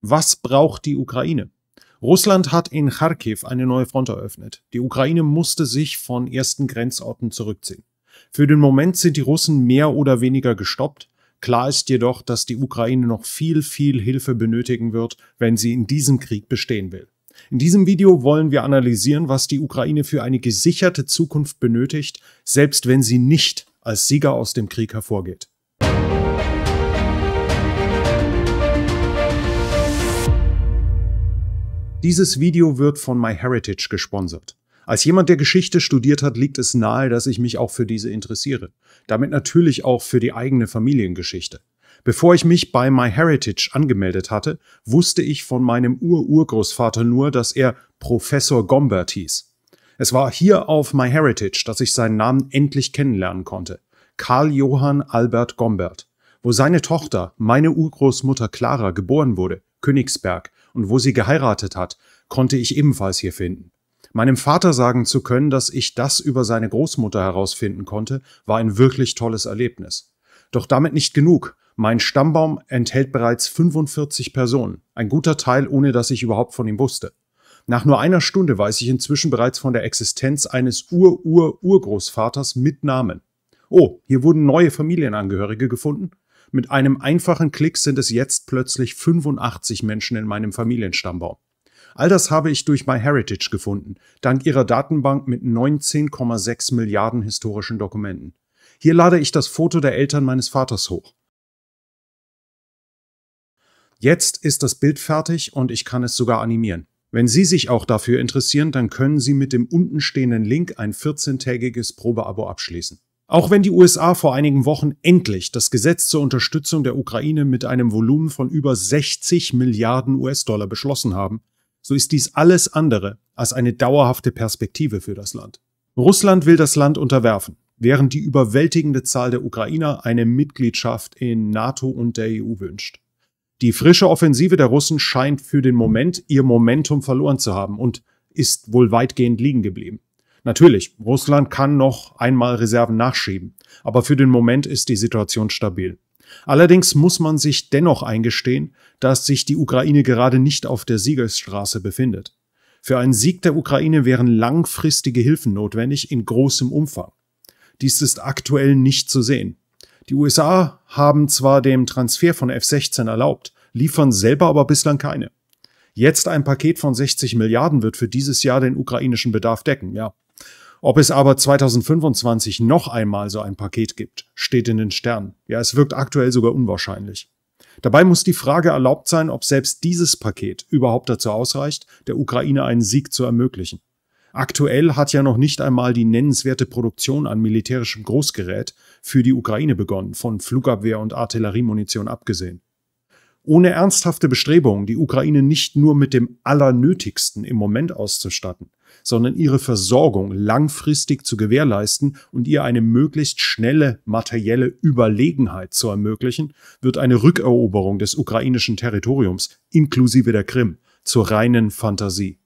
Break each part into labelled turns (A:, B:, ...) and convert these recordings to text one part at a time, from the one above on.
A: Was braucht die Ukraine? Russland hat in Kharkiv eine neue Front eröffnet. Die Ukraine musste sich von ersten Grenzorten zurückziehen. Für den Moment sind die Russen mehr oder weniger gestoppt. Klar ist jedoch, dass die Ukraine noch viel, viel Hilfe benötigen wird, wenn sie in diesem Krieg bestehen will. In diesem Video wollen wir analysieren, was die Ukraine für eine gesicherte Zukunft benötigt, selbst wenn sie nicht als Sieger aus dem Krieg hervorgeht. Dieses Video wird von MyHeritage gesponsert. Als jemand, der Geschichte studiert hat, liegt es nahe, dass ich mich auch für diese interessiere. Damit natürlich auch für die eigene Familiengeschichte. Bevor ich mich bei MyHeritage angemeldet hatte, wusste ich von meinem Ururgroßvater nur, dass er Professor Gombert hieß. Es war hier auf MyHeritage, dass ich seinen Namen endlich kennenlernen konnte. Karl Johann Albert Gombert. Wo seine Tochter, meine Urgroßmutter Clara, geboren wurde, Königsberg, und wo sie geheiratet hat, konnte ich ebenfalls hier finden. Meinem Vater sagen zu können, dass ich das über seine Großmutter herausfinden konnte, war ein wirklich tolles Erlebnis. Doch damit nicht genug. Mein Stammbaum enthält bereits 45 Personen, ein guter Teil, ohne dass ich überhaupt von ihm wusste. Nach nur einer Stunde weiß ich inzwischen bereits von der Existenz eines Ur-Ur-Urgroßvaters mit Namen. Oh, hier wurden neue Familienangehörige gefunden mit einem einfachen Klick sind es jetzt plötzlich 85 Menschen in meinem Familienstammbaum. All das habe ich durch MyHeritage gefunden, dank ihrer Datenbank mit 19,6 Milliarden historischen Dokumenten. Hier lade ich das Foto der Eltern meines Vaters hoch. Jetzt ist das Bild fertig und ich kann es sogar animieren. Wenn Sie sich auch dafür interessieren, dann können Sie mit dem untenstehenden Link ein 14-tägiges Probeabo abschließen. Auch wenn die USA vor einigen Wochen endlich das Gesetz zur Unterstützung der Ukraine mit einem Volumen von über 60 Milliarden US-Dollar beschlossen haben, so ist dies alles andere als eine dauerhafte Perspektive für das Land. Russland will das Land unterwerfen, während die überwältigende Zahl der Ukrainer eine Mitgliedschaft in NATO und der EU wünscht. Die frische Offensive der Russen scheint für den Moment ihr Momentum verloren zu haben und ist wohl weitgehend liegen geblieben. Natürlich, Russland kann noch einmal Reserven nachschieben, aber für den Moment ist die Situation stabil. Allerdings muss man sich dennoch eingestehen, dass sich die Ukraine gerade nicht auf der Siegesstraße befindet. Für einen Sieg der Ukraine wären langfristige Hilfen notwendig in großem Umfang. Dies ist aktuell nicht zu sehen. Die USA haben zwar den Transfer von F-16 erlaubt, liefern selber aber bislang keine. Jetzt ein Paket von 60 Milliarden wird für dieses Jahr den ukrainischen Bedarf decken, ja. Ob es aber 2025 noch einmal so ein Paket gibt, steht in den Sternen. Ja, es wirkt aktuell sogar unwahrscheinlich. Dabei muss die Frage erlaubt sein, ob selbst dieses Paket überhaupt dazu ausreicht, der Ukraine einen Sieg zu ermöglichen. Aktuell hat ja noch nicht einmal die nennenswerte Produktion an militärischem Großgerät für die Ukraine begonnen, von Flugabwehr und Artilleriemunition abgesehen. Ohne ernsthafte Bestrebungen, die Ukraine nicht nur mit dem Allernötigsten im Moment auszustatten, sondern ihre Versorgung langfristig zu gewährleisten und ihr eine möglichst schnelle materielle Überlegenheit zu ermöglichen, wird eine Rückeroberung des ukrainischen Territoriums inklusive der Krim zur reinen Fantasie.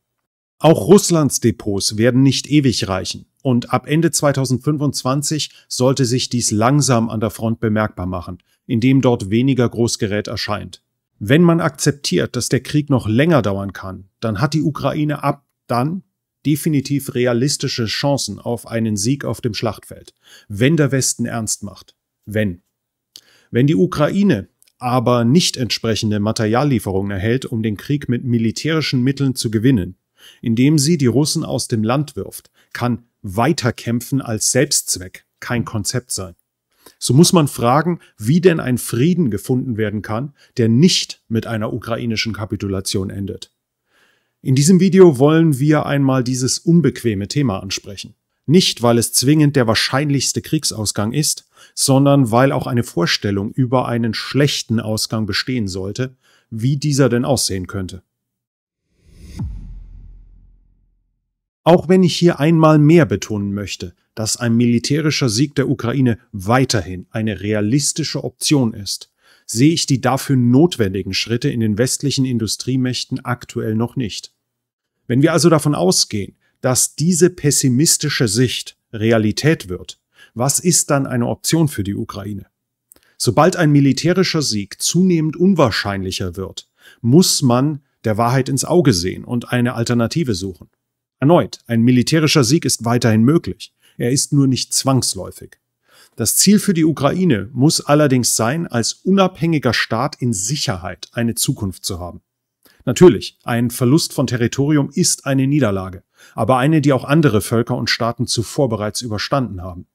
A: Auch Russlands Depots werden nicht ewig reichen und ab Ende 2025 sollte sich dies langsam an der Front bemerkbar machen, indem dort weniger Großgerät erscheint. Wenn man akzeptiert, dass der Krieg noch länger dauern kann, dann hat die Ukraine ab dann definitiv realistische Chancen auf einen Sieg auf dem Schlachtfeld, wenn der Westen ernst macht. Wenn. Wenn die Ukraine aber nicht entsprechende Materiallieferungen erhält, um den Krieg mit militärischen Mitteln zu gewinnen, indem sie die Russen aus dem Land wirft, kann weiterkämpfen als Selbstzweck kein Konzept sein. So muss man fragen, wie denn ein Frieden gefunden werden kann, der nicht mit einer ukrainischen Kapitulation endet. In diesem Video wollen wir einmal dieses unbequeme Thema ansprechen. Nicht, weil es zwingend der wahrscheinlichste Kriegsausgang ist, sondern weil auch eine Vorstellung über einen schlechten Ausgang bestehen sollte, wie dieser denn aussehen könnte. Auch wenn ich hier einmal mehr betonen möchte, dass ein militärischer Sieg der Ukraine weiterhin eine realistische Option ist, sehe ich die dafür notwendigen Schritte in den westlichen Industriemächten aktuell noch nicht. Wenn wir also davon ausgehen, dass diese pessimistische Sicht Realität wird, was ist dann eine Option für die Ukraine? Sobald ein militärischer Sieg zunehmend unwahrscheinlicher wird, muss man der Wahrheit ins Auge sehen und eine Alternative suchen. Erneut, ein militärischer Sieg ist weiterhin möglich, er ist nur nicht zwangsläufig. Das Ziel für die Ukraine muss allerdings sein, als unabhängiger Staat in Sicherheit eine Zukunft zu haben. Natürlich, ein Verlust von Territorium ist eine Niederlage, aber eine, die auch andere Völker und Staaten zuvor bereits überstanden haben.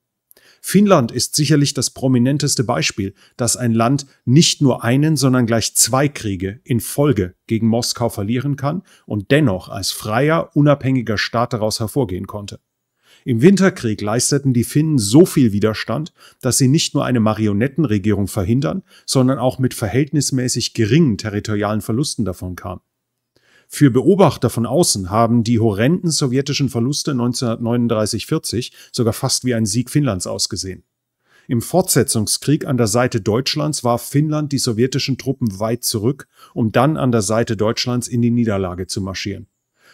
A: Finnland ist sicherlich das prominenteste Beispiel, dass ein Land nicht nur einen, sondern gleich zwei Kriege in Folge gegen Moskau verlieren kann und dennoch als freier, unabhängiger Staat daraus hervorgehen konnte. Im Winterkrieg leisteten die Finnen so viel Widerstand, dass sie nicht nur eine Marionettenregierung verhindern, sondern auch mit verhältnismäßig geringen territorialen Verlusten davon kamen. Für Beobachter von außen haben die horrenden sowjetischen Verluste 1939-40 sogar fast wie ein Sieg Finnlands ausgesehen. Im Fortsetzungskrieg an der Seite Deutschlands warf Finnland die sowjetischen Truppen weit zurück, um dann an der Seite Deutschlands in die Niederlage zu marschieren.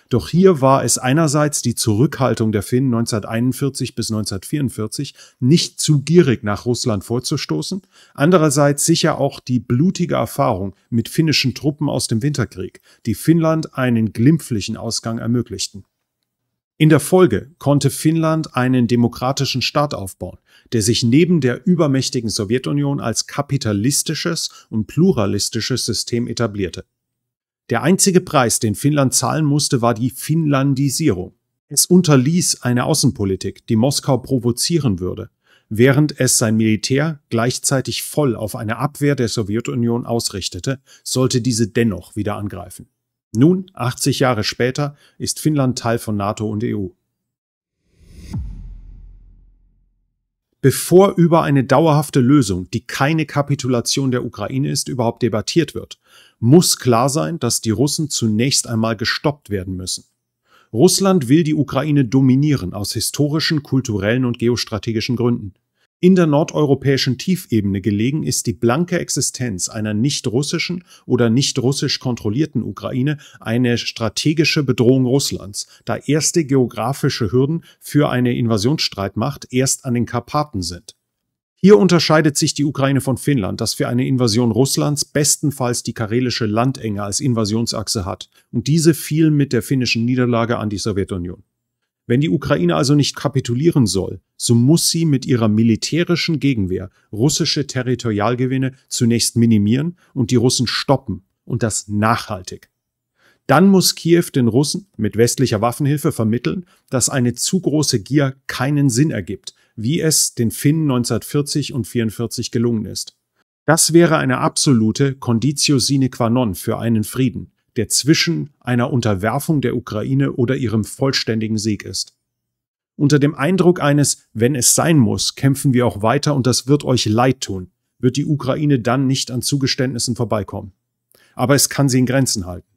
A: Doch hier war es einerseits die Zurückhaltung der Finnen 1941 bis 1944, nicht zu gierig nach Russland vorzustoßen, andererseits sicher auch die blutige Erfahrung mit finnischen Truppen aus dem Winterkrieg, die Finnland einen glimpflichen Ausgang ermöglichten. In der Folge konnte Finnland einen demokratischen Staat aufbauen, der sich neben der übermächtigen Sowjetunion als kapitalistisches und pluralistisches System etablierte. Der einzige Preis, den Finnland zahlen musste, war die Finnlandisierung. Es unterließ eine Außenpolitik, die Moskau provozieren würde, während es sein Militär gleichzeitig voll auf eine Abwehr der Sowjetunion ausrichtete, sollte diese dennoch wieder angreifen. Nun, 80 Jahre später, ist Finnland Teil von NATO und EU. bevor über eine dauerhafte Lösung, die keine Kapitulation der Ukraine ist, überhaupt debattiert wird, muss klar sein, dass die Russen zunächst einmal gestoppt werden müssen. Russland will die Ukraine dominieren aus historischen, kulturellen und geostrategischen Gründen. In der nordeuropäischen Tiefebene gelegen ist die blanke Existenz einer nicht russischen oder nicht russisch kontrollierten Ukraine eine strategische Bedrohung Russlands, da erste geografische Hürden für eine Invasionsstreitmacht erst an den Karpaten sind. Hier unterscheidet sich die Ukraine von Finnland, das für eine Invasion Russlands bestenfalls die karelische Landenge als Invasionsachse hat, und diese fiel mit der finnischen Niederlage an die Sowjetunion. Wenn die Ukraine also nicht kapitulieren soll, so muss sie mit ihrer militärischen Gegenwehr russische Territorialgewinne zunächst minimieren und die Russen stoppen, und das nachhaltig. Dann muss Kiew den Russen mit westlicher Waffenhilfe vermitteln, dass eine zu große Gier keinen Sinn ergibt, wie es den Finnen 1940 und 1944 gelungen ist. Das wäre eine absolute Conditio sine qua non für einen Frieden, der zwischen einer Unterwerfung der Ukraine oder ihrem vollständigen Sieg ist. Unter dem Eindruck eines Wenn es sein muss, kämpfen wir auch weiter und das wird euch leid tun, wird die Ukraine dann nicht an Zugeständnissen vorbeikommen. Aber es kann sie in Grenzen halten.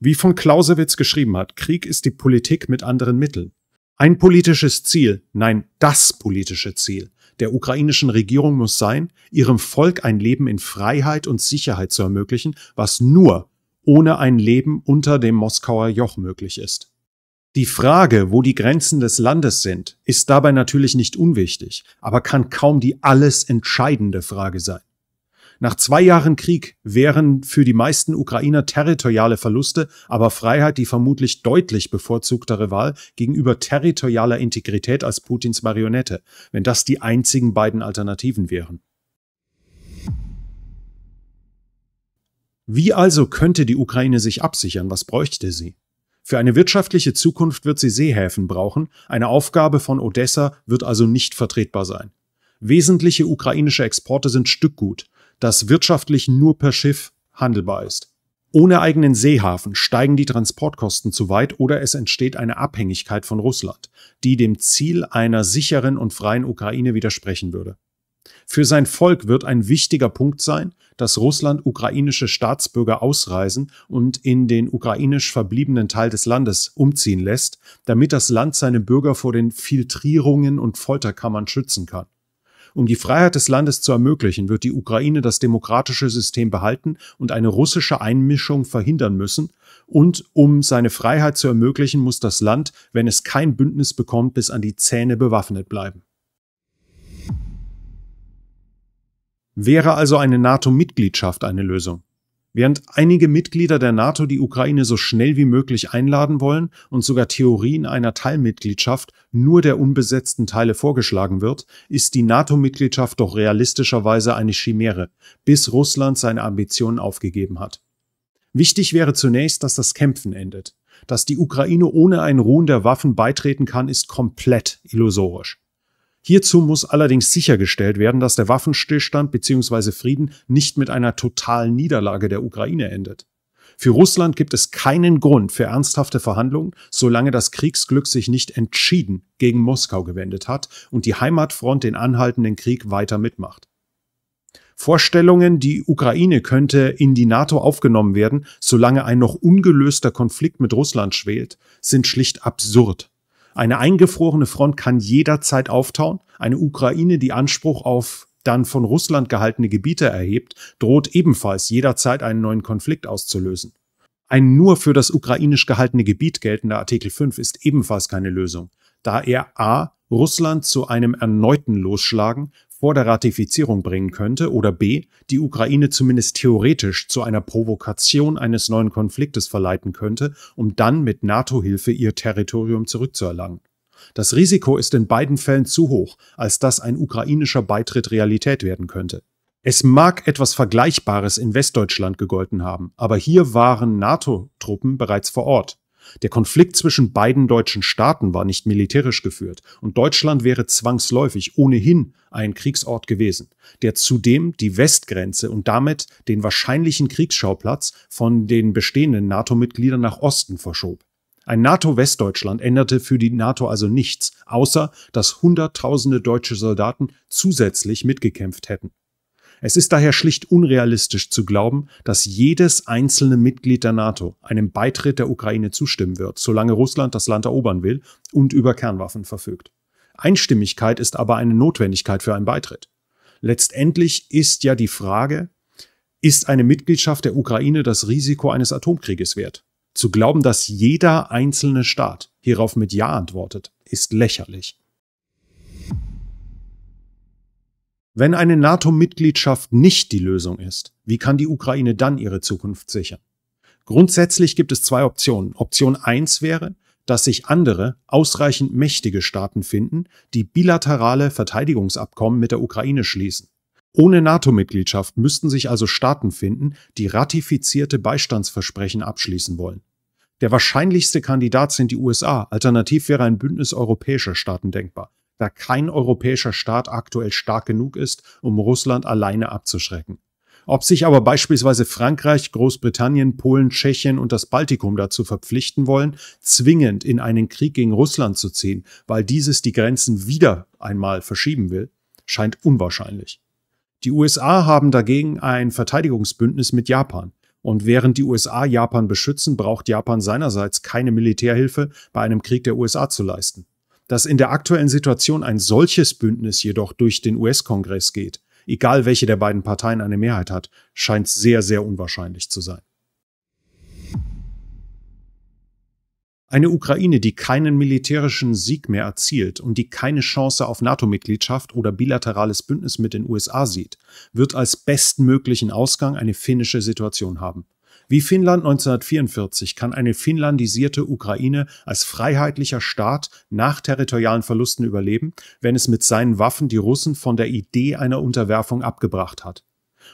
A: Wie von Clausewitz geschrieben hat, Krieg ist die Politik mit anderen Mitteln. Ein politisches Ziel, nein, das politische Ziel der ukrainischen Regierung muss sein, ihrem Volk ein Leben in Freiheit und Sicherheit zu ermöglichen, was nur ohne ein Leben unter dem Moskauer Joch möglich ist. Die Frage, wo die Grenzen des Landes sind, ist dabei natürlich nicht unwichtig, aber kann kaum die alles entscheidende Frage sein. Nach zwei Jahren Krieg wären für die meisten Ukrainer territoriale Verluste, aber Freiheit die vermutlich deutlich bevorzugtere Wahl gegenüber territorialer Integrität als Putins Marionette, wenn das die einzigen beiden Alternativen wären. Wie also könnte die Ukraine sich absichern? Was bräuchte sie? Für eine wirtschaftliche Zukunft wird sie Seehäfen brauchen. Eine Aufgabe von Odessa wird also nicht vertretbar sein. Wesentliche ukrainische Exporte sind Stückgut, das wirtschaftlich nur per Schiff handelbar ist. Ohne eigenen Seehafen steigen die Transportkosten zu weit oder es entsteht eine Abhängigkeit von Russland, die dem Ziel einer sicheren und freien Ukraine widersprechen würde. Für sein Volk wird ein wichtiger Punkt sein, dass Russland ukrainische Staatsbürger ausreisen und in den ukrainisch verbliebenen Teil des Landes umziehen lässt, damit das Land seine Bürger vor den Filtrierungen und Folterkammern schützen kann. Um die Freiheit des Landes zu ermöglichen, wird die Ukraine das demokratische System behalten und eine russische Einmischung verhindern müssen, und um seine Freiheit zu ermöglichen, muss das Land, wenn es kein Bündnis bekommt, bis an die Zähne bewaffnet bleiben. Wäre also eine NATO-Mitgliedschaft eine Lösung? Während einige Mitglieder der NATO die Ukraine so schnell wie möglich einladen wollen und sogar Theorien einer Teilmitgliedschaft nur der unbesetzten Teile vorgeschlagen wird, ist die NATO-Mitgliedschaft doch realistischerweise eine Chimäre, bis Russland seine Ambitionen aufgegeben hat. Wichtig wäre zunächst, dass das Kämpfen endet. Dass die Ukraine ohne ein Ruhen der Waffen beitreten kann, ist komplett illusorisch. Hierzu muss allerdings sichergestellt werden, dass der Waffenstillstand bzw. Frieden nicht mit einer totalen Niederlage der Ukraine endet. Für Russland gibt es keinen Grund für ernsthafte Verhandlungen, solange das Kriegsglück sich nicht entschieden gegen Moskau gewendet hat und die Heimatfront den anhaltenden Krieg weiter mitmacht. Vorstellungen, die Ukraine könnte in die NATO aufgenommen werden, solange ein noch ungelöster Konflikt mit Russland schwelt, sind schlicht absurd. Eine eingefrorene Front kann jederzeit auftauen. Eine Ukraine, die Anspruch auf dann von Russland gehaltene Gebiete erhebt, droht ebenfalls jederzeit einen neuen Konflikt auszulösen. Ein nur für das ukrainisch gehaltene Gebiet geltender Artikel 5 ist ebenfalls keine Lösung, da er a. Russland zu einem erneuten Losschlagen vor der Ratifizierung bringen könnte oder b. die Ukraine zumindest theoretisch zu einer Provokation eines neuen Konfliktes verleiten könnte, um dann mit NATO-Hilfe ihr Territorium zurückzuerlangen. Das Risiko ist in beiden Fällen zu hoch, als dass ein ukrainischer Beitritt Realität werden könnte. Es mag etwas Vergleichbares in Westdeutschland gegolten haben, aber hier waren NATO-Truppen bereits vor Ort. Der Konflikt zwischen beiden deutschen Staaten war nicht militärisch geführt und Deutschland wäre zwangsläufig ohnehin ein Kriegsort gewesen, der zudem die Westgrenze und damit den wahrscheinlichen Kriegsschauplatz von den bestehenden NATO-Mitgliedern nach Osten verschob. Ein NATO-Westdeutschland änderte für die NATO also nichts, außer dass Hunderttausende deutsche Soldaten zusätzlich mitgekämpft hätten. Es ist daher schlicht unrealistisch zu glauben, dass jedes einzelne Mitglied der NATO einem Beitritt der Ukraine zustimmen wird, solange Russland das Land erobern will und über Kernwaffen verfügt. Einstimmigkeit ist aber eine Notwendigkeit für einen Beitritt. Letztendlich ist ja die Frage, ist eine Mitgliedschaft der Ukraine das Risiko eines Atomkrieges wert? Zu glauben, dass jeder einzelne Staat hierauf mit Ja antwortet, ist lächerlich. Wenn eine NATO-Mitgliedschaft nicht die Lösung ist, wie kann die Ukraine dann ihre Zukunft sichern? Grundsätzlich gibt es zwei Optionen. Option eins wäre, dass sich andere, ausreichend mächtige Staaten finden, die bilaterale Verteidigungsabkommen mit der Ukraine schließen. Ohne NATO-Mitgliedschaft müssten sich also Staaten finden, die ratifizierte Beistandsversprechen abschließen wollen. Der wahrscheinlichste Kandidat sind die USA, alternativ wäre ein Bündnis europäischer Staaten denkbar da kein europäischer Staat aktuell stark genug ist, um Russland alleine abzuschrecken. Ob sich aber beispielsweise Frankreich, Großbritannien, Polen, Tschechien und das Baltikum dazu verpflichten wollen, zwingend in einen Krieg gegen Russland zu ziehen, weil dieses die Grenzen wieder einmal verschieben will, scheint unwahrscheinlich. Die USA haben dagegen ein Verteidigungsbündnis mit Japan. Und während die USA Japan beschützen, braucht Japan seinerseits keine Militärhilfe bei einem Krieg der USA zu leisten dass in der aktuellen Situation ein solches Bündnis jedoch durch den US-Kongress geht, egal welche der beiden Parteien eine Mehrheit hat, scheint sehr, sehr unwahrscheinlich zu sein. Eine Ukraine, die keinen militärischen Sieg mehr erzielt und die keine Chance auf NATO-Mitgliedschaft oder bilaterales Bündnis mit den USA sieht, wird als bestmöglichen Ausgang eine finnische Situation haben. Wie Finnland 1944 kann eine finnlandisierte Ukraine als freiheitlicher Staat nach territorialen Verlusten überleben, wenn es mit seinen Waffen die Russen von der Idee einer Unterwerfung abgebracht hat.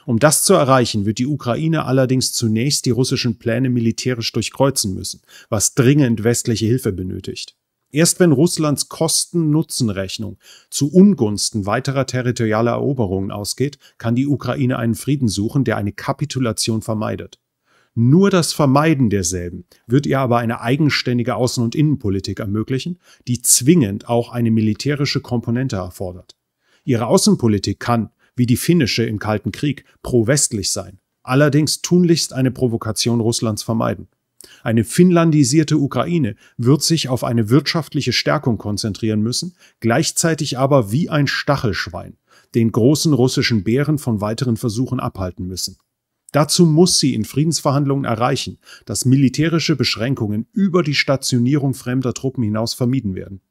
A: Um das zu erreichen, wird die Ukraine allerdings zunächst die russischen Pläne militärisch durchkreuzen müssen, was dringend westliche Hilfe benötigt. Erst wenn Russlands Kosten-Nutzen-Rechnung zu Ungunsten weiterer territorialer Eroberungen ausgeht, kann die Ukraine einen Frieden suchen, der eine Kapitulation vermeidet. Nur das Vermeiden derselben wird ihr aber eine eigenständige Außen- und Innenpolitik ermöglichen, die zwingend auch eine militärische Komponente erfordert. Ihre Außenpolitik kann, wie die finnische im Kalten Krieg, pro-westlich sein, allerdings tunlichst eine Provokation Russlands vermeiden. Eine finnlandisierte Ukraine wird sich auf eine wirtschaftliche Stärkung konzentrieren müssen, gleichzeitig aber wie ein Stachelschwein den großen russischen Bären von weiteren Versuchen abhalten müssen. Dazu muss sie in Friedensverhandlungen erreichen, dass militärische Beschränkungen über die Stationierung fremder Truppen hinaus vermieden werden.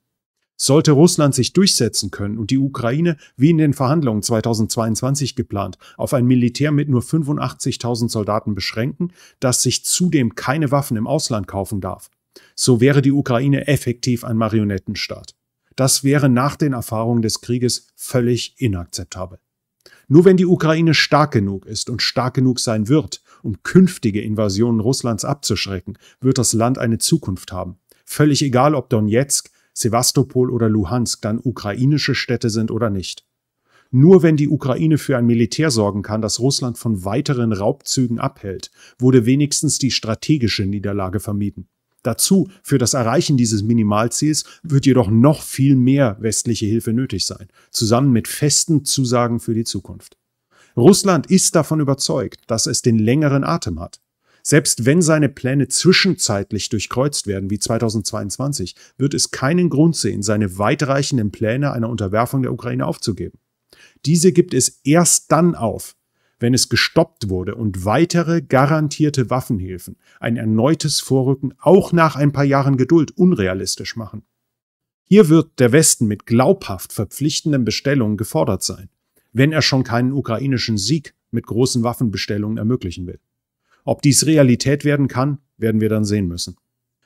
A: Sollte Russland sich durchsetzen können und die Ukraine, wie in den Verhandlungen 2022 geplant, auf ein Militär mit nur 85.000 Soldaten beschränken, das sich zudem keine Waffen im Ausland kaufen darf, so wäre die Ukraine effektiv ein Marionettenstaat. Das wäre nach den Erfahrungen des Krieges völlig inakzeptabel. Nur wenn die Ukraine stark genug ist und stark genug sein wird, um künftige Invasionen Russlands abzuschrecken, wird das Land eine Zukunft haben. Völlig egal, ob Donetsk, Sevastopol oder Luhansk dann ukrainische Städte sind oder nicht. Nur wenn die Ukraine für ein Militär sorgen kann, das Russland von weiteren Raubzügen abhält, wurde wenigstens die strategische Niederlage vermieden. Dazu, für das Erreichen dieses Minimalziels wird jedoch noch viel mehr westliche Hilfe nötig sein, zusammen mit festen Zusagen für die Zukunft. Russland ist davon überzeugt, dass es den längeren Atem hat. Selbst wenn seine Pläne zwischenzeitlich durchkreuzt werden, wie 2022, wird es keinen Grund sehen, seine weitreichenden Pläne einer Unterwerfung der Ukraine aufzugeben. Diese gibt es erst dann auf, wenn es gestoppt wurde und weitere garantierte Waffenhilfen ein erneutes Vorrücken auch nach ein paar Jahren Geduld unrealistisch machen. Hier wird der Westen mit glaubhaft verpflichtenden Bestellungen gefordert sein, wenn er schon keinen ukrainischen Sieg mit großen Waffenbestellungen ermöglichen will. Ob dies Realität werden kann, werden wir dann sehen müssen.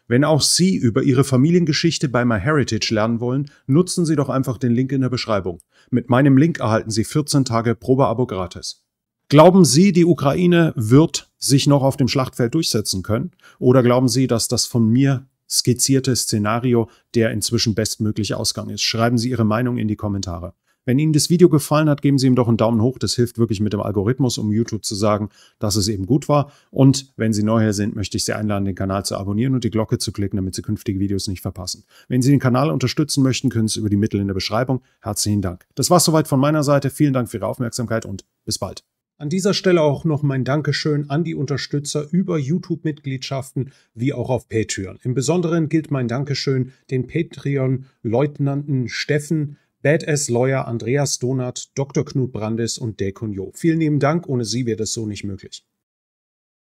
A: Wenn auch Sie über Ihre Familiengeschichte bei MyHeritage lernen wollen, nutzen Sie doch einfach den Link in der Beschreibung. Mit meinem Link erhalten Sie 14 Tage Probeabo gratis. Glauben Sie, die Ukraine wird sich noch auf dem Schlachtfeld durchsetzen können? Oder glauben Sie, dass das von mir skizzierte Szenario der inzwischen bestmögliche Ausgang ist? Schreiben Sie Ihre Meinung in die Kommentare. Wenn Ihnen das Video gefallen hat, geben Sie ihm doch einen Daumen hoch. Das hilft wirklich mit dem Algorithmus, um YouTube zu sagen, dass es eben gut war. Und wenn Sie neu hier sind, möchte ich Sie einladen, den Kanal zu abonnieren und die Glocke zu klicken, damit Sie künftige Videos nicht verpassen. Wenn Sie den Kanal unterstützen möchten, können Sie über die Mittel in der Beschreibung. Herzlichen Dank. Das war's soweit von meiner Seite. Vielen Dank für Ihre Aufmerksamkeit und bis bald. An dieser Stelle auch noch mein Dankeschön an die Unterstützer über YouTube-Mitgliedschaften wie auch auf Patreon. Im Besonderen gilt mein Dankeschön den Patreon-Leutnanten Steffen, Badass Lawyer Andreas Donat, Dr. Knut Brandes und Delconio. Vielen lieben Dank, ohne sie wäre das so nicht möglich.